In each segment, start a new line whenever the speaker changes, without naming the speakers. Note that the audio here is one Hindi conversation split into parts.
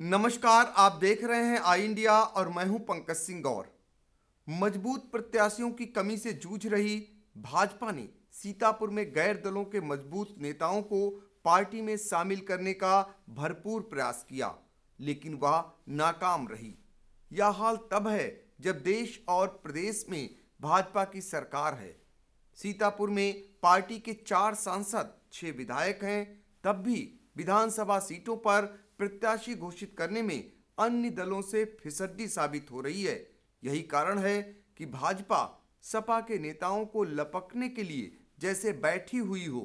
नमस्कार आप देख रहे हैं आई इंडिया और मैं हूं पंकज सिंह गौर मजबूत प्रत्याशियों की कमी से जूझ रही भाजपा ने सीतापुर में गैर दलों के मजबूत नेताओं को पार्टी में शामिल करने का भरपूर प्रयास किया लेकिन वह नाकाम रही यह हाल तब है जब देश और प्रदेश में भाजपा की सरकार है सीतापुर में पार्टी के चार सांसद छह विधायक हैं तब भी विधानसभा सीटों पर प्रत्याशी घोषित करने में अन्य दलों से फिसड्डी साबित हो रही है यही कारण है कि भाजपा सपा के नेताओं को लपकने के लिए जैसे बैठी हुई हो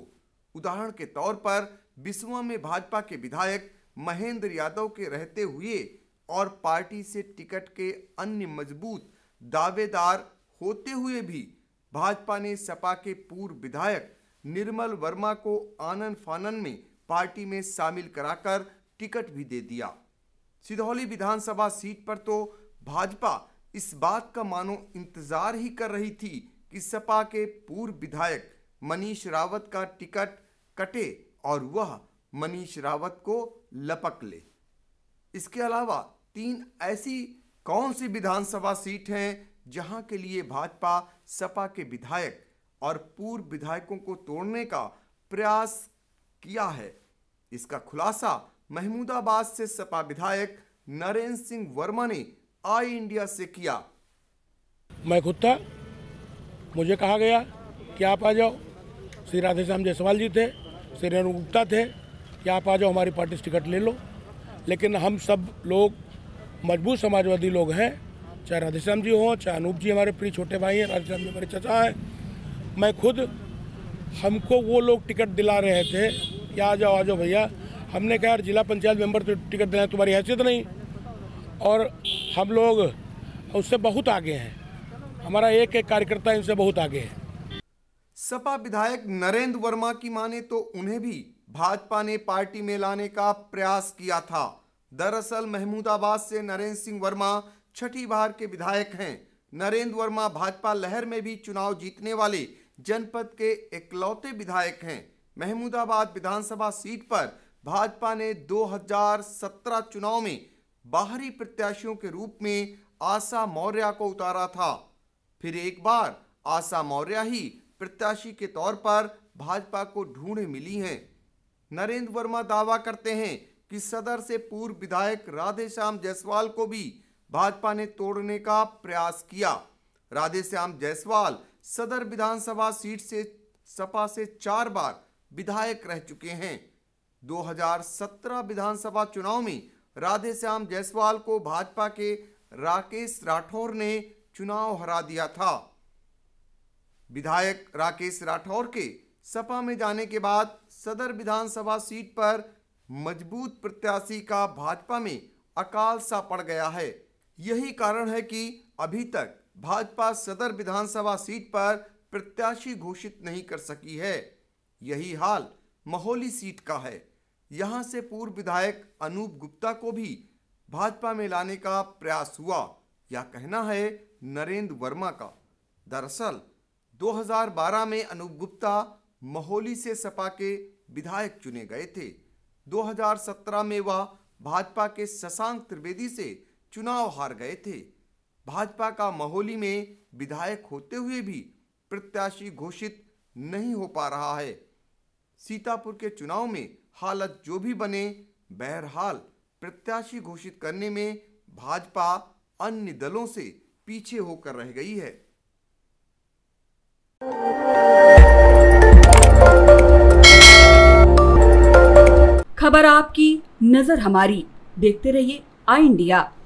उदाहरण के तौर पर बिस्वा में भाजपा के विधायक महेंद्र यादव के रहते हुए और पार्टी से टिकट के अन्य मजबूत दावेदार होते हुए भी भाजपा ने सपा के पूर्व विधायक निर्मल वर्मा को आनन फानन में पार्टी में शामिल कराकर टिकट भी दे दिया सिधौली विधानसभा सीट पर तो भाजपा इस बात का मानो इंतजार ही कर रही थी कि सपा के पूर्व विधायक मनीष रावत का टिकट कटे और वह मनीष रावत को लपक ले इसके अलावा तीन ऐसी कौन सी विधानसभा सीट हैं जहां के लिए भाजपा सपा के विधायक और पूर्व विधायकों को तोड़ने का प्रयास किया है इसका खुलासा महमूदाबाद से सपा विधायक
नरेंद्र सिंह वर्मा ने आई इंडिया से किया मैं खुद था मुझे कहा गया कि आप आ जाओ श्री राधेश्याम जायसवाल जी थे श्री रेणु गुप्ता थे कि आप आ जाओ हमारी पार्टी से टिकट ले लो लेकिन हम सब लोग मजबूत समाजवादी लोग हैं चाहे राधेश्याम जी हों चाहे अनूप जी हमारे प्रिय छोटे भाई हैं राधेश्याम जी हमारे चचा हैं मैं खुद हमको वो लोग टिकट दिला रहे थे कि आ जाओ आ जाओ भैया हमने कहा जिला पंचायत मेंबर तो टिकट देना तुम्हारी हैसियत नहीं और हम लोग उससे बहुत आगे हैं हमारा एक एक कार्यकर्ता इनसे बहुत आगे है
सपा विधायक नरेंद्र वर्मा की माने तो उन्हें भी भाजपा ने पार्टी में लाने का प्रयास किया था दरअसल महमूदाबाद से नरेंद्र सिंह वर्मा छठी बार के विधायक हैं नरेंद्र वर्मा भाजपा लहर में भी चुनाव जीतने वाले जनपद के इकलौते विधायक हैं महमूदाबाद विधानसभा सीट पर भाजपा ने 2017 चुनाव में बाहरी प्रत्याशियों के रूप में आशा मौर्य को उतारा था फिर एक बार आशा मौर्य ही प्रत्याशी के तौर पर भाजपा को ढूंढ मिली हैं नरेंद्र वर्मा दावा करते हैं कि सदर से पूर्व विधायक राधेश्याम जायसवाल को भी भाजपा ने तोड़ने का प्रयास किया राधेश्याम जायसवाल सदर विधानसभा सीट से सपा से चार बार विधायक रह चुके हैं 2017 विधानसभा चुनाव में राधे श्याम जायसवाल को भाजपा के राकेश राठौर ने चुनाव हरा दिया था विधायक राकेश राठौर के सपा में जाने के बाद सदर विधानसभा सीट पर मजबूत प्रत्याशी का भाजपा में अकाल सा पड़ गया है यही कारण है कि अभी तक भाजपा सदर विधानसभा सीट पर प्रत्याशी घोषित नहीं कर सकी है यही हाल महोली सीट का है यहां से पूर्व विधायक अनूप गुप्ता को भी भाजपा में लाने का प्रयास हुआ यह कहना है नरेंद्र वर्मा का दरअसल 2012 में अनूप गुप्ता महोली से सपा के विधायक चुने गए थे 2017 में वह भाजपा के शशांक त्रिवेदी से चुनाव हार गए थे भाजपा का महोली में विधायक होते हुए भी प्रत्याशी घोषित नहीं हो पा रहा है सीतापुर के चुनाव में हालत जो भी बने बहरहाल प्रत्याशी घोषित करने में भाजपा अन्य दलों से पीछे होकर रह गई है खबर आपकी नजर हमारी देखते रहिए आई इंडिया